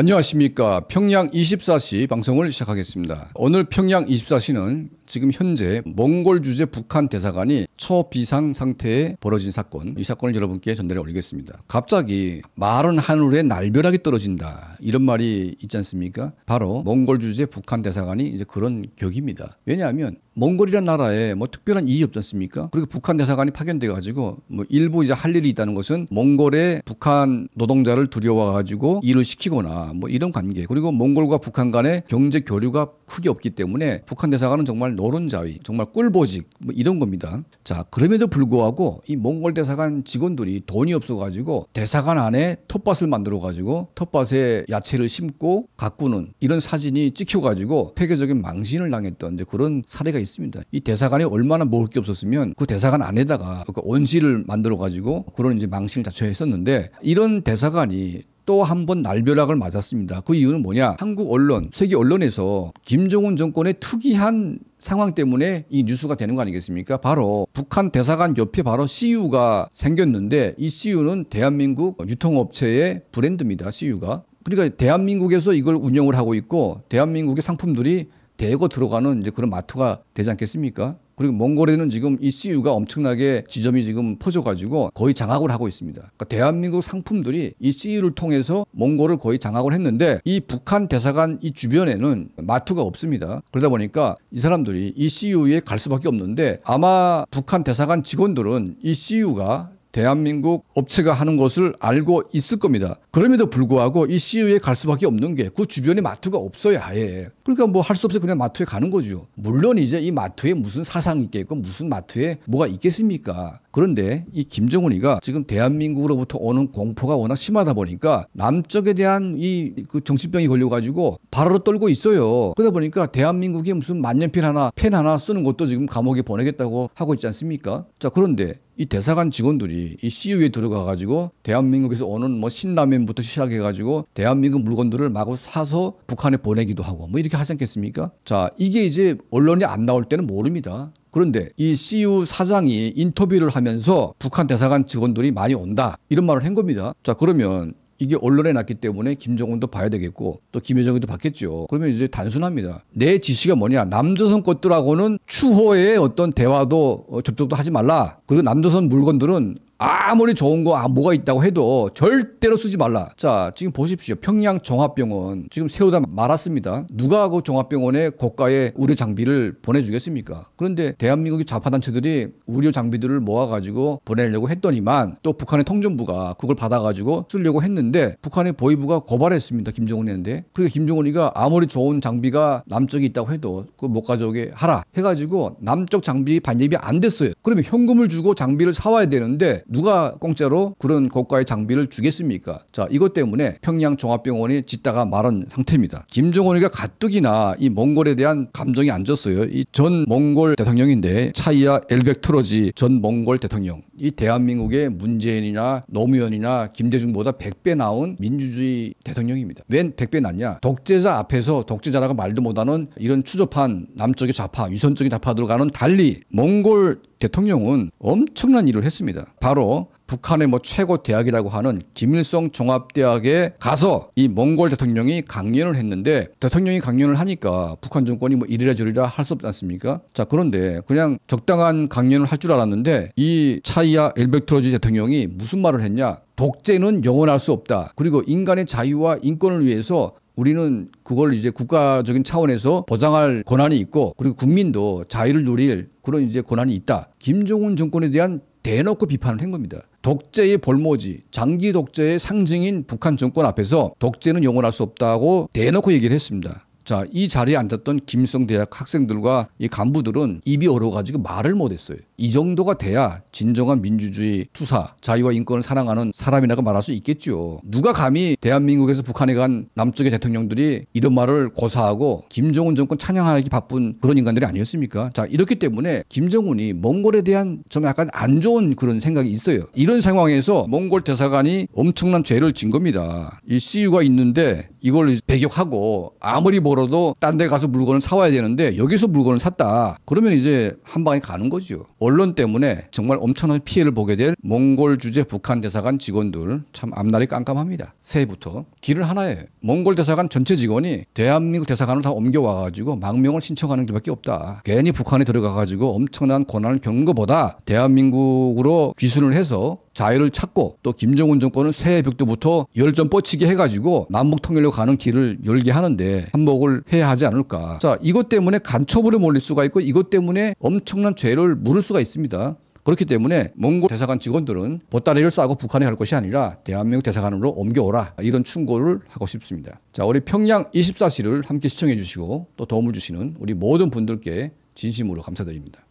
안녕하십니까. 평양 24시 방송을 시작하겠습니다. 오늘 평양 24시는 지금 현재 몽골 주재 북한 대사관이 초비상 상태에 벌어진 사건, 이 사건을 여러분께 전달해 올리겠습니다. 갑자기 마른 하늘에 날벼락이 떨어진다. 이런 말이 있지 않습니까? 바로 몽골 주재 북한 대사관이 이제 그런 격입니다. 왜냐하면 몽골이라는 나라에 뭐 특별한 이익이 없지 않습니까? 그리고 북한 대사관이 파견돼 가지고 뭐 일부 이제 할 일이 있다는 것은 몽골의 북한 노동자를 두려워 가지고 일을 시키거나 뭐 이런 관계 그리고 몽골과 북한 간의 경제 교류가 크게 없기 때문에 북한 대사관은 정말 노른자위, 정말 꿀보직 뭐 이런 겁니다. 자 그럼에도 불구하고 이 몽골 대사관 직원들이 돈이 없어가지고 대사관 안에 텃밭을 만들어가지고 텃밭에 야채를 심고 가꾸는 이런 사진이 찍혀가지고 폐교적인 망신을 당했던 그런 사례가 있습니다. 이대사관이 얼마나 먹을 게 없었으면 그 대사관 안에다가 그러니까 원시를 만들어가지고 그런 이제 망신을 자처했었는데 이런 대사관이 또한번 날벼락을 맞았습니다. 그 이유는 뭐냐? 한국 언론, 세계 언론에서 김정은 정권의 특이한 상황 때문에 이 뉴스가 되는 거 아니겠습니까? 바로 북한 대사관 옆에 바로 CU가 생겼는데 이 CU는 대한민국 유통업체의 브랜드입니다. CU가. 그러니까 대한민국에서 이걸 운영을 하고 있고 대한민국의 상품들이 대거 들어가는 이제 그런 마트가 되지 않겠습니까? 그리고 몽골에는 지금 e CU가 엄청나게 지점이 지금 퍼져가지고 거의 장악을 하고 있습니다. 그러니까 대한민국 상품들이 e CU를 통해서 몽골을 거의 장악을 했는데 이 북한 대사관 이 주변에는 마트가 없습니다. 그러다 보니까 이 사람들이 e CU에 갈 수밖에 없는데 아마 북한 대사관 직원들은 e CU가 대한민국 업체가 하는 것을 알고 있을 겁니다. 그럼에도 불구하고 이 c e 에갈 수밖에 없는 게 그 주변에 마트가 없어야 해. 그러니까 뭐 할 수 없이 그냥 마트에 가는 거죠. 물론 이제 이 마트에 무슨 사상이 있겠고 무슨 마트에 뭐가 있겠습니까? 그런데 이 김정은이가 지금 대한민국으로부터 오는 공포가 워낙 심하다 보니까 남쪽에 대한 이 그 정신병이 걸려가지고 바로 떨고 있어요. 그러다 보니까 대한민국이 무슨 만년필 하나, 펜 하나 쓰는 것도 지금 감옥에 보내겠다고 하고 있지 않습니까? 자, 그런데 이 대사관 직원들이 이 CU에 들어가가지고 대한민국에서 오는 뭐 신라면부터 시작해가지고 대한민국 물건들을 마구 사서 북한에 보내기도 하고 뭐 이렇게 하지 않겠습니까? 자, 이게 이제 언론이 안 나올 때는 모릅니다. 그런데 이 CU 사장이 인터뷰를 하면서 북한 대사관 직원들이 많이 온다 이런 말을 한 겁니다. 자 그러면 이게 언론에 났기 때문에 김정은도 봐야 되겠고 또 김여정이도 봤겠죠. 그러면 이제 단순합니다. 내 지시가 뭐냐. 남조선 것들하고는 추호의 어떤 대화도 어, 접촉도 하지 말라. 그리고 남조선 물건들은 아무리 좋은 거 아, 뭐가 있다고 해도 절대로 쓰지 말라. 자, 지금 보십시오. 평양 종합병원 지금 세우다 말았습니다. 누가 그 종합병원에 고가의 의료 장비를 보내주겠습니까? 그런데 대한민국의 좌파단체들이 의료 장비들을 모아가지고 보내려고 했더니만 또 북한의 통전부가 그걸 받아가지고 쓰려고 했는데 북한의 보위부가 고발했습니다. 김정은이한테. 그리고 그러니까 김정은이가 아무리 좋은 장비가 남쪽에 있다고 해도 그 못 가져오게 하라 해가지고 남쪽 장비 반입이 안 됐어요. 그러면 현금을 주고 장비를 사와야 되는데 누가 공짜로 그런 고가의 장비를 주겠습니까? 자, 이것 때문에 평양 종합병원이 짓다가 말한 상태입니다. 김정은이가 가뜩이나 이 몽골에 대한 감정이 안좋았어요이 전 몽골 대통령인데 차이야 엘벡트로지 전 몽골 대통령. 이 대한민국의 문재인이나 노무현이나 김대중보다 100배 나온 민주주의 대통령입니다. 웬 100배 났냐? 독재자 앞에서 독재자라고 말도 못하는 이런 추접한 남쪽의 좌파, 유선적인 좌파들과는 달리 몽골 대통령은 엄청난 일을 했습니다. 바로 북한의 뭐 최고 대학이라고 하는 김일성 종합대학에 가서 이 몽골 대통령이 강연을 했는데 대통령이 강연을 하니까 북한 정권이 뭐 이래라 저리라할 수 없지 않습니까? 자 그런데 그냥 적당한 강연을 할 줄 알았는데 이 차이야 엘벡트로지 대통령이 무슨 말을 했냐? 독재는 영원할 수 없다. 그리고 인간의 자유와 인권을 위해서 우리는 그걸 이제 국가적인 차원에서 보장할 권한이 있고 그리고 국민도 자유를 누릴 그런 이제 권한이 있다. 김정은 정권에 대한 대놓고 비판을 한 겁니다. 독재의 볼모지, 장기 독재의 상징인 북한 정권 앞에서 독재는 영원할 수 없다고 대놓고 얘기를 했습니다. 자, 이 자리에 앉았던 김성 대학 학생들과 이 간부들은 입이 얼어가지고 말을 못했어요. 이 정도가 돼야 진정한 민주주의 투사 자유와 인권을 사랑하는 사람이라고 말할 수 있겠죠. 누가 감히 대한민국에서 북한에 간 남쪽의 대통령들이 이런 말을 고사하고 김정은 정권 찬양하기 바쁜 그런 인간들이 아니었습니까? 자 이렇기 때문에 김정은이 몽골에 대한 좀 약간 안 좋은 그런 생각이 있어요. 이런 상황에서 몽골 대사관이 엄청난 죄를 진 겁니다. 이 CU가 있는데 이걸 배격하고 아무리 벌어도 딴 데 가서 물건을 사와야 되는데 여기서 물건을 샀다. 그러면 이제 한 방에 가는 거죠. 언론 때문에 정말 엄청난 피해를 보게 될 몽골 주재 북한 대사관 직원들 참 앞날이 깜깜합니다. 새해부터 길을 하나에 몽골 대사관 전체 직원이 대한민국 대사관을 다 옮겨와가지고 망명을 신청하는 길밖에 없다. 괜히 북한에 들어가가지고 엄청난 고난을 겪는 것보다 대한민국으로 귀순을 해서 자유를 찾고 또 김정은 정권은 새해 벽두부터 열전 뻗치게 해가지고 남북 통일로 가는 길을 열게 하는데 한복을 해야 하지 않을까. 자, 이것 때문에 간첩으로 몰릴 수가 있고 이것 때문에 엄청난 죄를 물을 수가 있습니다. 그렇기 때문에 몽골 대사관 직원들은 보따리를 싸고 북한에 갈 것이 아니라 대한민국 대사관으로 옮겨오라 이런 충고를 하고 싶습니다. 자 우리 평양 24시를 함께 시청해 주시고 또 도움을 주시는 우리 모든 분들께 진심으로 감사드립니다.